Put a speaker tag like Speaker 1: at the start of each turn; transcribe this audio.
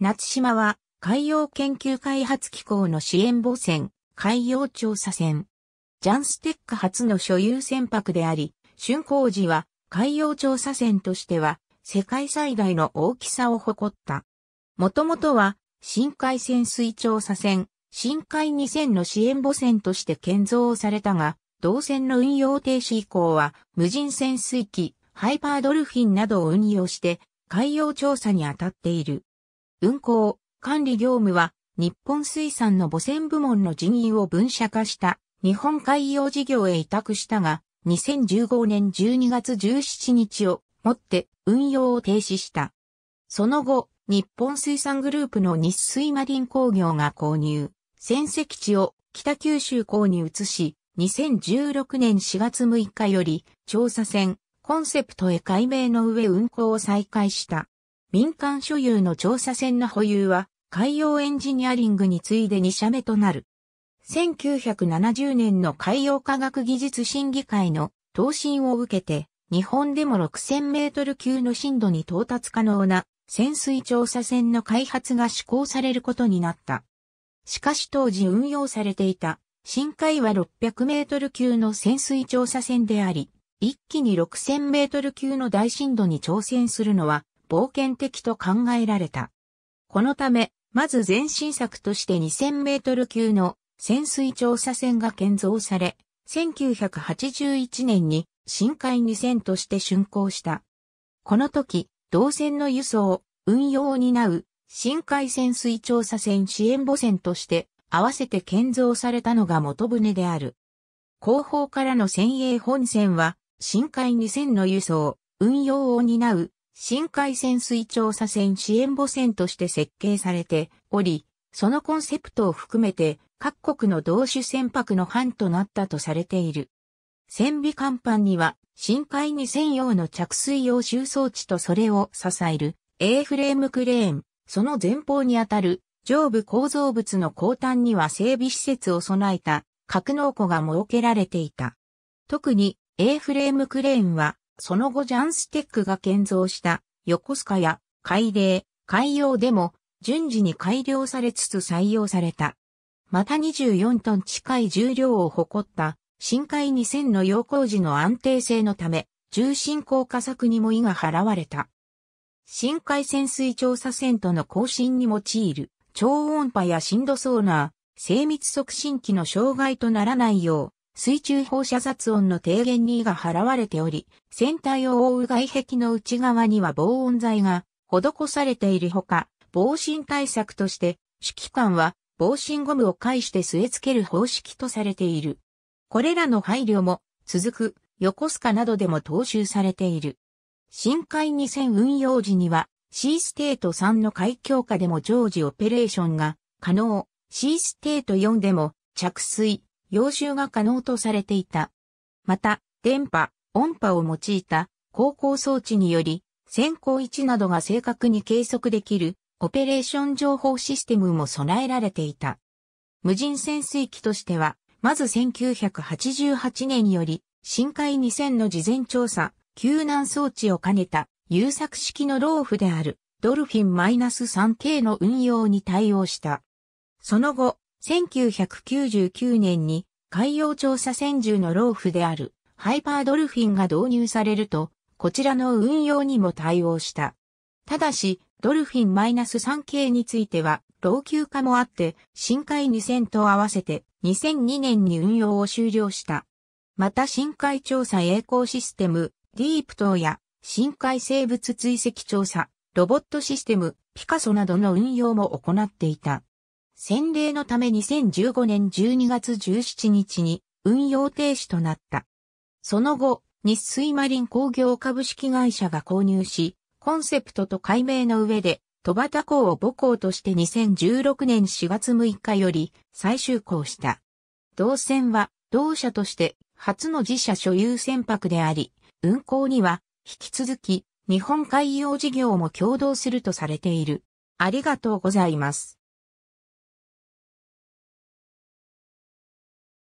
Speaker 1: 夏島は海洋研究開発機構の支援母船、海洋調査船。ジャンステック初の所有船舶であり、春工時は海洋調査船としては世界最大の大きさを誇った。もともとは深海潜水調査船、深海2000の支援母船として建造されたが、同船の運用停止以降は無人潜水機、ハイパードルフィンなどを運用して海洋調査に当たっている。運航、管理業務は、日本水産の母船部門の人員を分社化した日本海洋事業へ委託したが、2015年12月17日をもって運用を停止した。その後、日本水産グループの日水マリン工業が購入、船籍地を北九州港に移し、2016年4月6日より調査船コンセプトへ改名の上運航を再開した。民間所有の調査船の保有は海洋エンジニアリングに次いで2社目となる。1970年の海洋科学技術審議会の答申を受けて、日本でも6000メートル級の深度に到達可能な潜水調査船の開発が施行されることになった。しかし当時運用されていた深海は600メートル級の潜水調査船であり、一気に6000メートル級の大深度に挑戦するのは冒険的と考えられた。このため、まず前進策として2000メートル級の潜水調査船が建造され、1981年に深海2000として竣工した。この時、同船の輸送、運用を担う深海潜水調査船支援母船として合わせて建造されたのが元船である。後方からの先鋭本船は深海2000の輸送、運用を担う深海潜水調査船支援母船として設計されており、そのコンセプトを含めて各国の同種船舶の班となったとされている。船尾甲板には深海に専用の着水用収装置とそれを支える A フレームクレーン、その前方にあたる上部構造物の後端には整備施設を備えた格納庫が設けられていた。特に A フレームクレーンはその後ジャンステックが建造した横須賀や海嶺、海洋でも順次に改良されつつ採用された。また24トン近い重量を誇った深海2000の要工時の安定性のため、重心降下策にも意が払われた。深海潜水調査船との更新に用いる超音波や深度ソーナー、精密促進機の障害とならないよう、水中放射雑音の低減にが払われており、船体を覆う外壁の内側には防音材が施されているほか、防振対策として、指揮官は防振ゴムを介して据え付ける方式とされている。これらの配慮も続く横須賀などでも踏襲されている。深海2000運用時には、C ステート3の海峡下でも常時オペレーションが可能、C ステート4でも着水、要集が可能とされていた。また、電波、音波を用いた航行装置により、先行位置などが正確に計測できるオペレーション情報システムも備えられていた。無人潜水機としては、まず1988年により、深海2000の事前調査、救難装置を兼ねた、有作式のローフである、ドルフィン -3K の運用に対応した。その後、1999年に海洋調査船獣の老夫であるハイパードルフィンが導入されると、こちらの運用にも対応した。ただし、ドルフィンマイナス -3 系については、老朽化もあって、深海2000と合わせて2002年に運用を終了した。また深海調査栄光システム、ディープ等や深海生物追跡調査、ロボットシステム、ピカソなどの運用も行っていた。洗礼のため2015年12月17日に運用停止となった。その後、日水マリン工業株式会社が購入し、コンセプトと解明の上で、戸端港を母港として2016年4月6日より再就航した。同船は同社として初の自社所有船舶であり、運航には引き続き日本海洋事業も共同するとされている。ありがとうございます。